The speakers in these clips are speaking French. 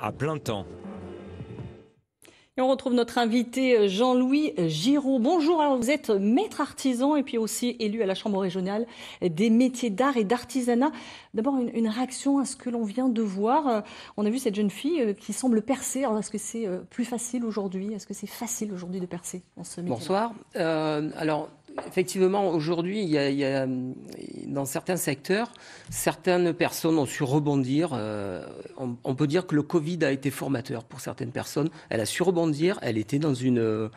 à plein temps. Et on retrouve notre invité euh, Jean-Louis euh, Giraud. Bonjour, alors vous êtes maître artisan et puis aussi élu à la Chambre régionale des métiers d'art et d'artisanat. D'abord, une, réaction à ce que l'on vient de voir. Euh, on a vu cette jeune fille qui semble percer. Alors, est-ce que c'est plus facile aujourd'hui Est-ce que c'est facile aujourd'hui de percer ce Bonsoir. alors, effectivement, aujourd'hui, il, y a, dans certains secteurs, certaines personnes ont su rebondir. Euh, on, peut dire que le Covid a été formateur pour certaines personnes. Elle a su rebondir. Elle était dans une, euh,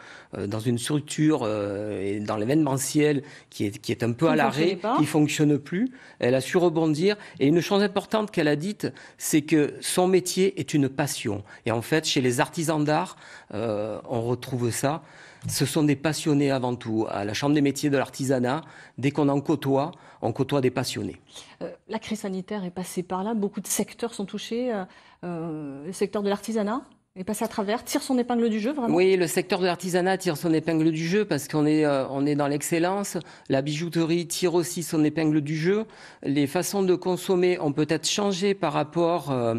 dans une structure, euh, dans l'événementiel, qui est, qui est un peu à l'arrêt, qui ne fonctionne plus. Elle a su rebondir. Et une chose importante qu'elle a dite, c'est que son métier est une passion. Et en fait, chez les artisans d'art, on retrouve ça. Ce sont des passionnés avant tout. À la Chambre des métiers de l'artisanat. Dès qu'on en côtoie, on côtoie des passionnés. Euh, la crise sanitaire est passée par là. Beaucoup de secteurs sont touchés. Euh, euh, le secteur de l'artisanat et passe à travers, tire son épingle du jeu vraiment Oui, le secteur de l'artisanat tire son épingle du jeu parce qu'on est, euh, on est dans l'excellence. La bijouterie tire aussi son épingle du jeu. Les façons de consommer ont peut-être changé par rapport euh,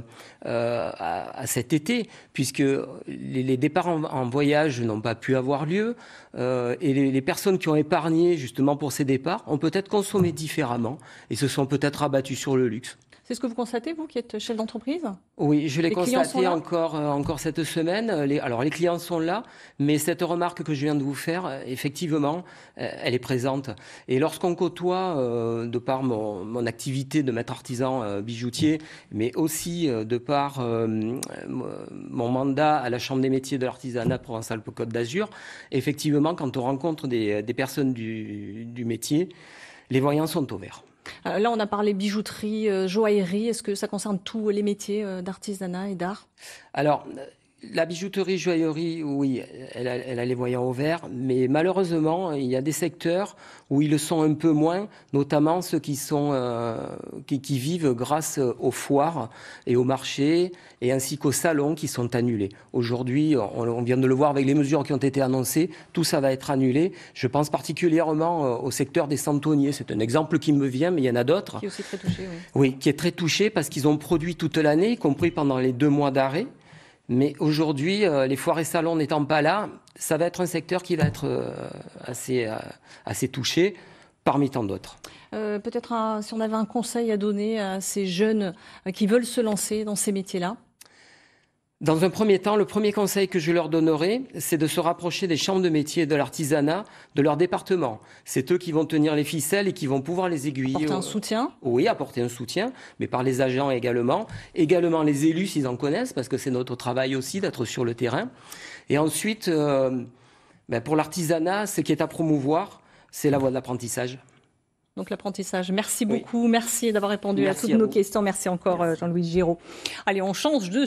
euh, à, cet été, puisque les, départs en, voyage n'ont pas pu avoir lieu. et les, personnes qui ont épargné justement pour ces départs ont peut-être consommé différemment et se sont peut-être abattus sur le luxe. C'est ce que vous constatez, vous, qui êtes chef d'entreprise Oui, je l'ai constaté encore, euh, encore cette semaine. Euh, les, alors, les clients sont là, mais cette remarque que je viens de vous faire, euh, effectivement, elle est présente. Et lorsqu'on côtoie, de par mon, activité de maître artisan bijoutier, mais aussi de par mon mandat à la Chambre des métiers de l'artisanat Provence-Alpes-Côte d'Azur, effectivement, quand on rencontre des, personnes du, du métier, les voyants sont au vert. Euh, là, on a parlé bijouterie, euh, joaillerie. Est-ce que ça concerne tous les métiers euh, d'artisanat et d'art Alors, la bijouterie, joaillerie, oui, elle a, elle les voyants au vert, mais malheureusement, il y a des secteurs où ils le sont un peu moins, notamment ceux qui, sont, euh, qui, vivent grâce aux foires et aux marchés, et ainsi qu'aux salons qui sont annulés. Aujourd'hui, on, vient de le voir avec les mesures qui ont été annoncées, tout ça va être annulé. Je pense particulièrement euh, au secteur des centonniers. C'est un exemple qui me vient, mais il y en a d'autres. Qui est aussi très touché, oui. Oui, qui est très touché parce qu'ils ont produit toute l'année, y compris pendant les deux mois d'arrêt mais aujourd'hui, euh, les foires et salons n'étant pas là, ça va être un secteur qui va être euh, assez, euh, assez touché parmi tant d'autres. Peut-être si on avait un conseil à donner à ces jeunes qui veulent se lancer dans ces métiers-là dans un premier temps, le premier conseil que je leur donnerai, c'est de se rapprocher des chambres de métier de l'artisanat de leur département. C'est eux qui vont tenir les ficelles et qui vont pouvoir les aiguiller. Apporter un euh, soutien Oui, apporter un soutien, mais par les agents également. Également les élus s'ils en connaissent, parce que c'est notre travail aussi d'être sur le terrain. Et ensuite, euh, ben pour l'artisanat, ce qui est à promouvoir, c'est la voie de l'apprentissage. Donc l'apprentissage. Merci beaucoup. Merci d'avoir répondu à toutes nos questions. Merci encore euh, Jean-Louis Giraud. Allez, on change de